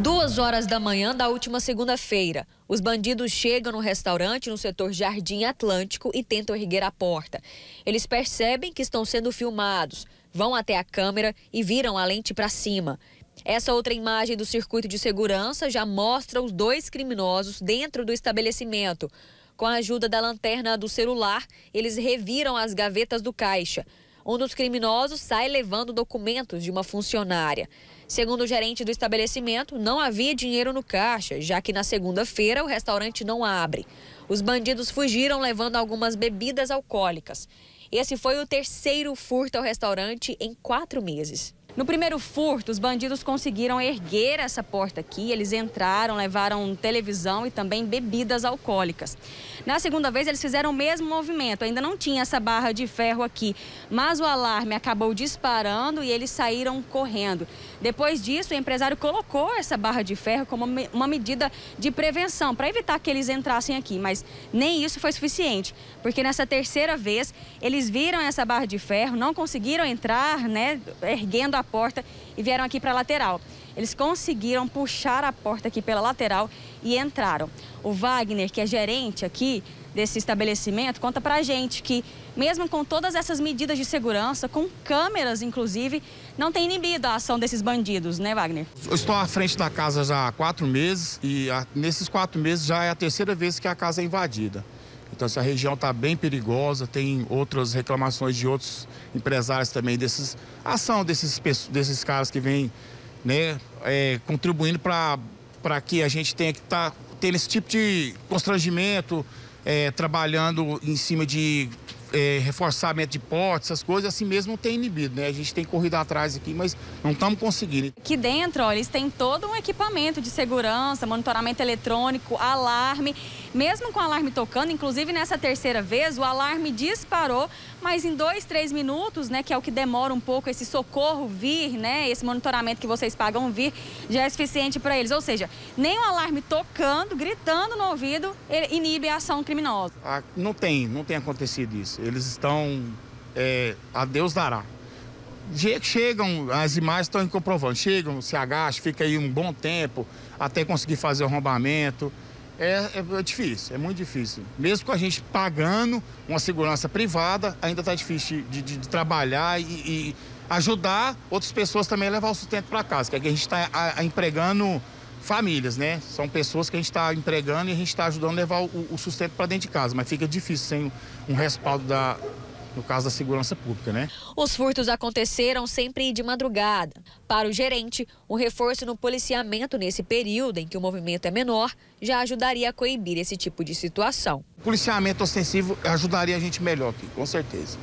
Duas horas da manhã da última segunda-feira, os bandidos chegam no restaurante no setor Jardim Atlântico e tentam erguer a porta. Eles percebem que estão sendo filmados, vão até a câmera e viram a lente para cima. Essa outra imagem do circuito de segurança já mostra os dois criminosos dentro do estabelecimento. Com a ajuda da lanterna do celular, eles reviram as gavetas do caixa um dos criminosos sai levando documentos de uma funcionária. Segundo o gerente do estabelecimento, não havia dinheiro no caixa, já que na segunda-feira o restaurante não abre. Os bandidos fugiram levando algumas bebidas alcoólicas. Esse foi o terceiro furto ao restaurante em quatro meses. No primeiro furto, os bandidos conseguiram erguer essa porta aqui. Eles entraram, levaram televisão e também bebidas alcoólicas. Na segunda vez, eles fizeram o mesmo movimento. Ainda não tinha essa barra de ferro aqui, mas o alarme acabou disparando e eles saíram correndo. Depois disso, o empresário colocou essa barra de ferro como uma medida de prevenção para evitar que eles entrassem aqui. Mas nem isso foi suficiente, porque nessa terceira vez, eles viram essa barra de ferro, não conseguiram entrar, né, erguendo a da porta e vieram aqui para a lateral. Eles conseguiram puxar a porta aqui pela lateral e entraram. O Wagner, que é gerente aqui desse estabelecimento, conta para a gente que, mesmo com todas essas medidas de segurança, com câmeras inclusive, não tem inibido a ação desses bandidos, né, Wagner? Eu estou à frente da casa já há quatro meses e nesses quatro meses já é a terceira vez que a casa é invadida. Então essa região está bem perigosa, tem outras reclamações de outros empresários também, desses ação desses, desses caras que vêm né, é, contribuindo para que a gente tenha que estar tá, tendo esse tipo de constrangimento, é, trabalhando em cima de é, reforçamento de portas, essas coisas, assim mesmo tem inibido, né? A gente tem corrido atrás aqui, mas não estamos conseguindo. Aqui dentro, olha, eles têm todo um equipamento de segurança, monitoramento eletrônico, alarme. Mesmo com o alarme tocando, inclusive nessa terceira vez, o alarme disparou, mas em dois, três minutos, né, que é o que demora um pouco esse socorro vir, né, esse monitoramento que vocês pagam vir, já é suficiente para eles. Ou seja, nem o alarme tocando, gritando no ouvido, inibe a ação criminosa. Ah, não tem, não tem acontecido isso eles estão é, a Deus dará. que Chegam, as imagens estão comprovando, chegam, se agacham, fica aí um bom tempo até conseguir fazer o arrombamento. É, é, é, difícil, é muito difícil. Mesmo com a gente pagando uma segurança privada, ainda está difícil de, de, de trabalhar e, e, ajudar outras pessoas também a levar o sustento para casa, é que a gente está empregando famílias, né? São pessoas que a gente está empregando e a gente está ajudando a levar o, o sustento para dentro de casa, mas fica difícil sem um respaldo da, no caso da segurança pública, né? Os furtos aconteceram sempre de madrugada. Para o gerente, um reforço no policiamento nesse período em que o movimento é menor já ajudaria a coibir esse tipo de situação. O policiamento ostensivo ajudaria a gente melhor aqui, com certeza.